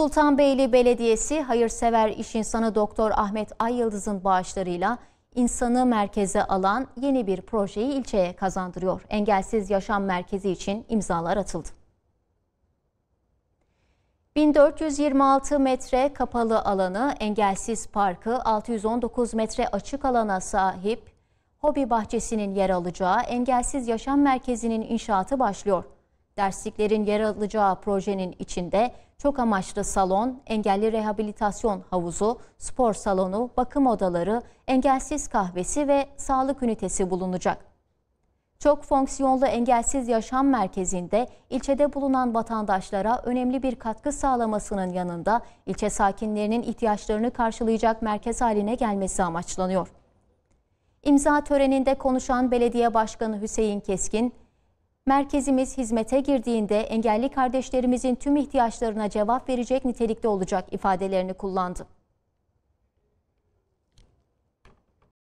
Sultanbeyli Belediyesi hayırsever iş insanı Doktor Ahmet Ay bağışlarıyla insanı merkeze alan yeni bir projeyi ilçeye kazandırıyor. Engelsiz Yaşam Merkezi için imzalar atıldı. 1426 metre kapalı alanı, engelsiz parkı 619 metre açık alana sahip, hobi bahçesinin yer alacağı engelsiz yaşam merkezinin inşaatı başlıyor. Dersliklerin yer alacağı projenin içinde çok amaçlı salon, engelli rehabilitasyon havuzu, spor salonu, bakım odaları, engelsiz kahvesi ve sağlık ünitesi bulunacak. Çok fonksiyonlu engelsiz yaşam merkezinde ilçede bulunan vatandaşlara önemli bir katkı sağlamasının yanında ilçe sakinlerinin ihtiyaçlarını karşılayacak merkez haline gelmesi amaçlanıyor. İmza töreninde konuşan Belediye Başkanı Hüseyin Keskin, Merkezimiz hizmete girdiğinde engelli kardeşlerimizin tüm ihtiyaçlarına cevap verecek nitelikte olacak ifadelerini kullandı.